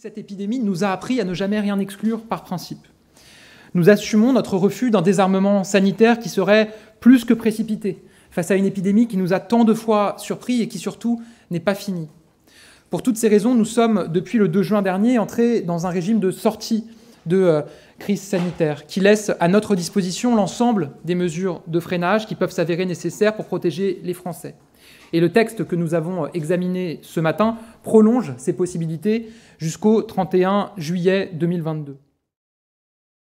Cette épidémie nous a appris à ne jamais rien exclure par principe. Nous assumons notre refus d'un désarmement sanitaire qui serait plus que précipité face à une épidémie qui nous a tant de fois surpris et qui surtout n'est pas finie. Pour toutes ces raisons, nous sommes, depuis le 2 juin dernier, entrés dans un régime de sortie de euh, crise sanitaire, qui laisse à notre disposition l'ensemble des mesures de freinage qui peuvent s'avérer nécessaires pour protéger les Français. Et le texte que nous avons euh, examiné ce matin prolonge ces possibilités jusqu'au 31 juillet 2022.